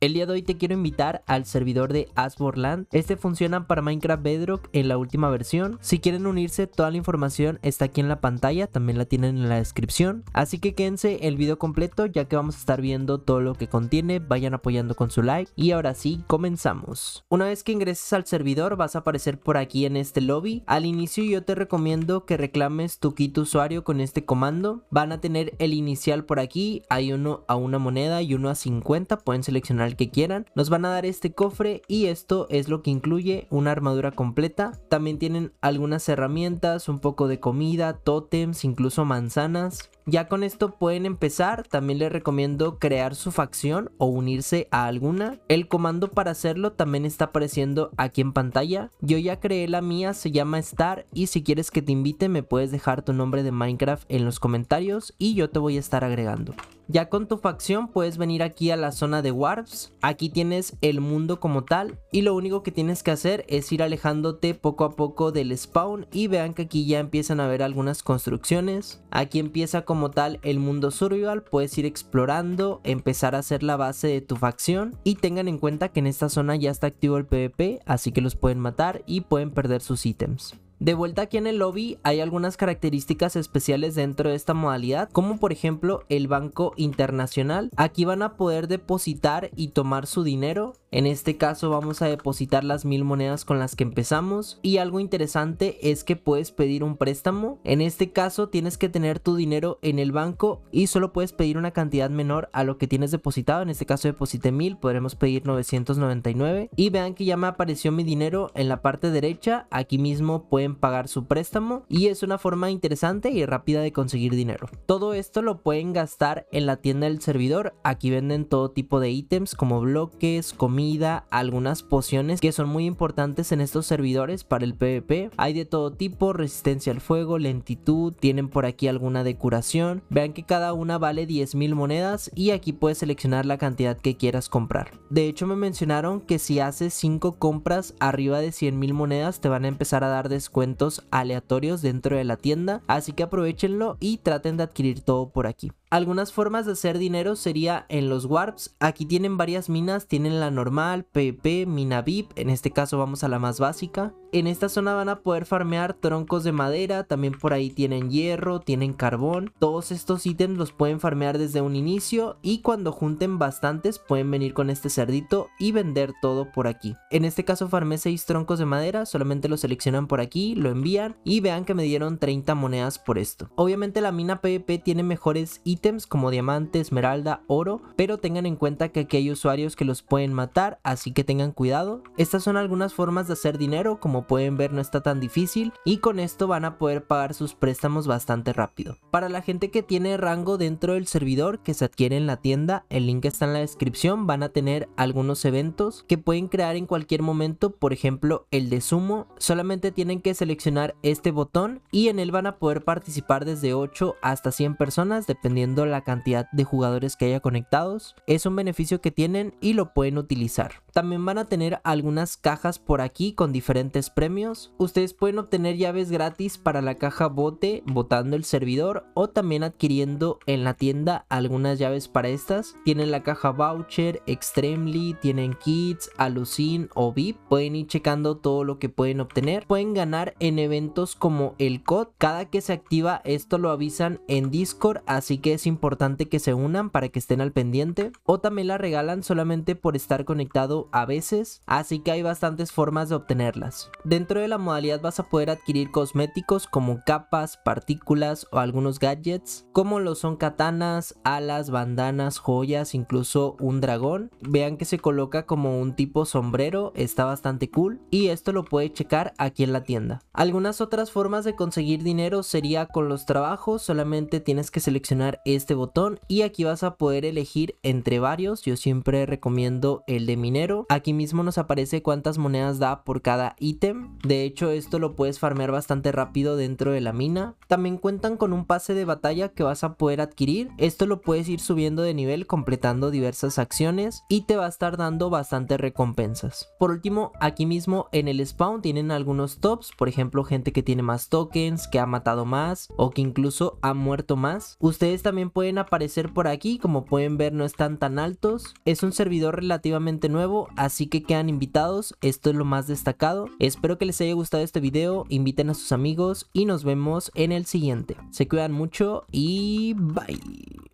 El día de hoy te quiero invitar al servidor de Asborland. Este funciona para Minecraft Bedrock en la última versión. Si quieren unirse, toda la información está aquí en la pantalla, también la tienen en la descripción. Así que quédense el video completo ya que vamos a estar viendo todo lo que contiene. Vayan apoyando con su like y ahora sí, comenzamos. Una vez que ingreses al servidor vas a aparecer por aquí en este lobby. Al inicio yo te recomiendo que reclames tu kit usuario con este comando. Van a tener el inicial por aquí, hay uno a una moneda y uno a 50, pueden seleccionar que quieran. Nos van a dar este cofre y esto es lo que incluye una armadura completa. También tienen algunas herramientas, un poco de comida, tótems, incluso manzanas. Ya con esto pueden empezar, también les recomiendo crear su facción o unirse a alguna. El comando para hacerlo también está apareciendo aquí en pantalla. Yo ya creé la mía, se llama Star y si quieres que te invite me puedes dejar tu nombre de Minecraft en los comentarios y yo te voy a estar agregando. Ya con tu facción puedes venir aquí a la zona de Warps, aquí tienes el mundo como tal y lo único que tienes que hacer es ir alejándote poco a poco del spawn y vean que aquí ya empiezan a ver algunas construcciones. Aquí empieza como como tal el mundo survival, puedes ir explorando, empezar a hacer la base de tu facción y tengan en cuenta que en esta zona ya está activo el PvP, así que los pueden matar y pueden perder sus ítems. De vuelta aquí en el lobby hay algunas características especiales dentro de esta modalidad, como por ejemplo el Banco Internacional. Aquí van a poder depositar y tomar su dinero. En este caso vamos a depositar las mil monedas con las que empezamos. Y algo interesante es que puedes pedir un préstamo. En este caso tienes que tener tu dinero en el banco y solo puedes pedir una cantidad menor a lo que tienes depositado. En este caso deposité mil, podremos pedir 999. Y vean que ya me apareció mi dinero en la parte derecha. Aquí mismo pueden pagar su préstamo y es una forma interesante y rápida de conseguir dinero. Todo esto lo pueden gastar en la tienda del servidor, aquí venden todo tipo de ítems como bloques, comida, algunas pociones que son muy importantes en estos servidores para el PvP. Hay de todo tipo, resistencia al fuego, lentitud, tienen por aquí alguna decoración, Vean que cada una vale mil monedas y aquí puedes seleccionar la cantidad que quieras comprar. De hecho me mencionaron que si haces 5 compras arriba de mil monedas te van a empezar a dar descuento aleatorios dentro de la tienda, así que aprovechenlo y traten de adquirir todo por aquí. Algunas formas de hacer dinero sería en los warps. Aquí tienen varias minas, tienen la normal, PP, mina VIP, en este caso vamos a la más básica. En esta zona van a poder farmear troncos de madera, también por ahí tienen hierro, tienen carbón. Todos estos ítems los pueden farmear desde un inicio y cuando junten bastantes pueden venir con este cerdito y vender todo por aquí. En este caso farmé 6 troncos de madera, solamente lo seleccionan por aquí, lo envían y vean que me dieron 30 monedas por esto. Obviamente la mina PvP tiene mejores ítems como diamante, esmeralda, oro, pero tengan en cuenta que aquí hay usuarios que los pueden matar, así que tengan cuidado. Estas son algunas formas de hacer dinero, como pueden ver no está tan difícil y con esto van a poder pagar sus préstamos bastante rápido. Para la gente que tiene rango dentro del servidor que se adquiere en la tienda, el link está en la descripción, van a tener algunos eventos que pueden crear en cualquier momento, por ejemplo el de sumo, solamente tienen que seleccionar este botón y en él van a poder participar desde 8 hasta 100 personas dependiendo la cantidad de jugadores que haya conectados. Es un beneficio que tienen y lo pueden utilizar. También van a tener algunas cajas por aquí con diferentes premios. Ustedes pueden obtener llaves gratis para la caja bote botando el servidor o también adquiriendo en la tienda algunas llaves para estas. Tienen la caja voucher, extremely, tienen kits, alucin o VIP. Pueden ir checando todo lo que pueden obtener. Pueden ganar en eventos como el COD. Cada que se activa esto lo avisan en Discord así que es importante que se unan para que estén al pendiente o también la regalan solamente por estar conectado a veces, así que hay bastantes formas de obtenerlas. Dentro de la modalidad vas a poder adquirir cosméticos como capas, partículas o algunos gadgets, como lo son katanas, alas, bandanas, joyas, incluso un dragón. Vean que se coloca como un tipo sombrero, está bastante cool y esto lo puede checar aquí en la tienda. Algunas otras formas de conseguir dinero sería con los trabajos, solamente tienes que seleccionar este botón y aquí vas a poder elegir entre varios. Yo siempre recomiendo el de minero. Aquí mismo nos aparece cuántas monedas da por cada ítem. De hecho, esto lo puedes farmear bastante rápido dentro de la mina. También cuentan con un pase de batalla que vas a poder adquirir. Esto lo puedes ir subiendo de nivel completando diversas acciones y te va a estar dando bastantes recompensas. Por último, aquí mismo en el spawn tienen algunos tops, por ejemplo, gente que tiene más tokens, que ha matado más o que incluso ha muerto más. Ustedes también pueden aparecer por aquí, como pueden ver no están tan altos. Es un servidor relativamente nuevo, así que quedan invitados, esto es lo más destacado. Espero que les haya gustado este video, inviten a sus amigos y nos vemos en el siguiente. Se cuidan mucho y bye.